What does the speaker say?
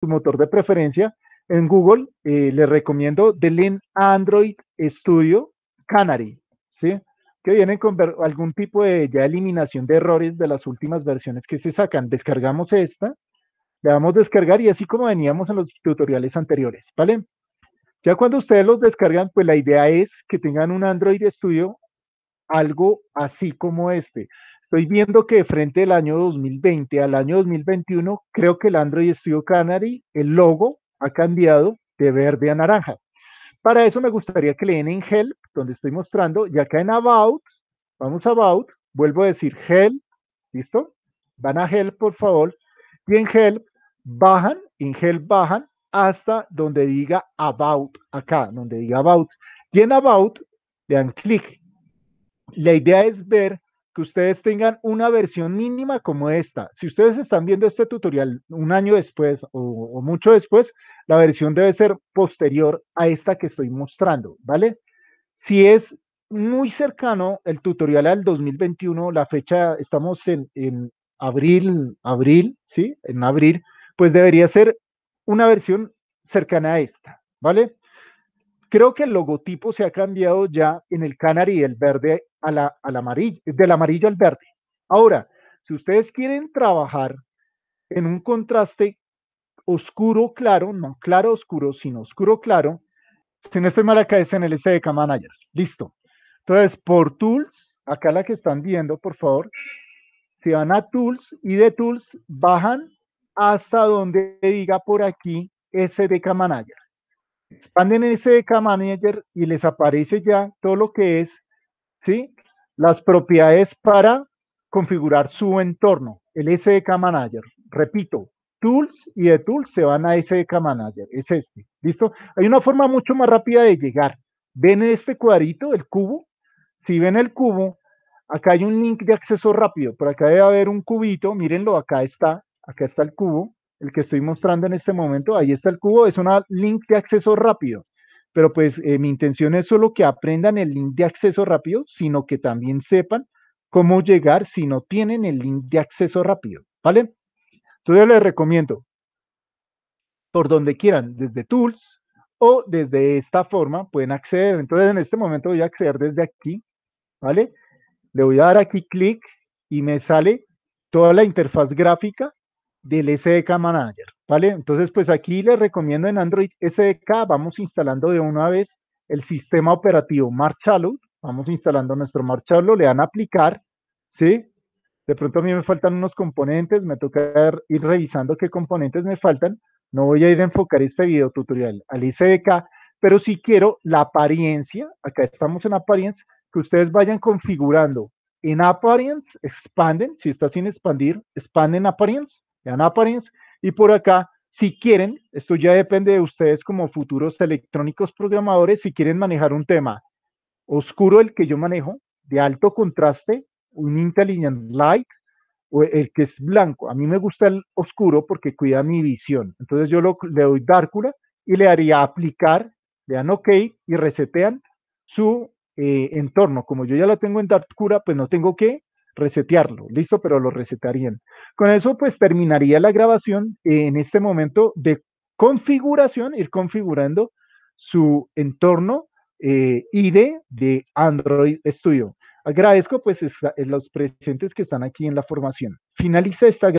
tu motor de preferencia, en Google eh, le les recomiendo Delin Android Studio Canary, ¿sí? Que vienen con algún tipo de eliminación de errores de las últimas versiones que se sacan. Descargamos esta, le damos descargar y así como veníamos en los tutoriales anteriores, ¿vale? Ya cuando ustedes los descargan, pues la idea es que tengan un Android Studio algo así como este. Estoy viendo que de frente al año 2020 al año 2021, creo que el Android Studio Canary, el logo ha cambiado de verde a naranja. Para eso me gustaría que le den en Help, donde estoy mostrando, y acá en About, vamos a About, vuelvo a decir Help, ¿listo? Van a Help, por favor, y en Help bajan, en Help bajan hasta donde diga About, acá, donde diga About, y en About le dan clic la idea es ver que ustedes tengan una versión mínima como esta. Si ustedes están viendo este tutorial un año después o, mucho después, la versión debe ser posterior a esta que estoy mostrando, ¿vale? Si es muy cercano el tutorial al 2021, la fecha, estamos en, en abril, abril, ¿sí? En abril, pues debería ser una versión cercana a esta, ¿vale? Creo que el logotipo se ha cambiado ya en el Canary del verde al la, amarillo, del amarillo al verde. Ahora, si ustedes quieren trabajar en un contraste oscuro claro, no claro oscuro, sino oscuro claro, si no estoy mal acá es en el SDK Manager. Listo. Entonces, por Tools, acá la que están viendo, por favor, se van a Tools y de Tools bajan hasta donde diga por aquí SDK Manager expanden SDK Manager y les aparece ya todo lo que es, ¿sí? Las propiedades para configurar su entorno, el SDK Manager. Repito, Tools y de Tools se van a SDK Manager, es este, ¿listo? Hay una forma mucho más rápida de llegar. Ven este cuadrito, el cubo. Si ven el cubo, acá hay un link de acceso rápido, por acá debe haber un cubito, mírenlo, acá está, acá está el cubo, el que estoy mostrando en este momento, ahí está el cubo, es un link de acceso rápido. Pero pues eh, mi intención es solo que aprendan el link de acceso rápido, sino que también sepan cómo llegar si no tienen el link de acceso rápido, ¿vale? Entonces les recomiendo por donde quieran, desde Tools o desde esta forma pueden acceder. Entonces en este momento voy a acceder desde aquí, ¿vale? Le voy a dar aquí clic y me sale toda la interfaz gráfica del SDK Manager, ¿vale? Entonces, pues aquí les recomiendo en Android SDK, vamos instalando de una vez el sistema operativo marchalo vamos instalando nuestro Marchalo, le dan a aplicar, ¿sí? De pronto a mí me faltan unos componentes, me toca ir revisando qué componentes me faltan, no voy a ir a enfocar este video tutorial al SDK, pero si quiero la apariencia, acá estamos en Appearance, que ustedes vayan configurando en Appearance, expanden, si está sin expandir, expanden Appearance, y por acá, si quieren, esto ya depende de ustedes como futuros electrónicos programadores, si quieren manejar un tema oscuro, el que yo manejo, de alto contraste, un Intelligent Light, o el que es blanco. A mí me gusta el oscuro porque cuida mi visión. Entonces yo le doy cura y le haría aplicar, le dan OK y resetean su eh, entorno. Como yo ya la tengo en Darkura, pues no tengo que resetearlo, listo, pero lo resetearían. Con eso, pues terminaría la grabación en este momento de configuración, ir configurando su entorno IDE eh, ID de Android Studio. Agradezco pues los presentes que están aquí en la formación. Finaliza esta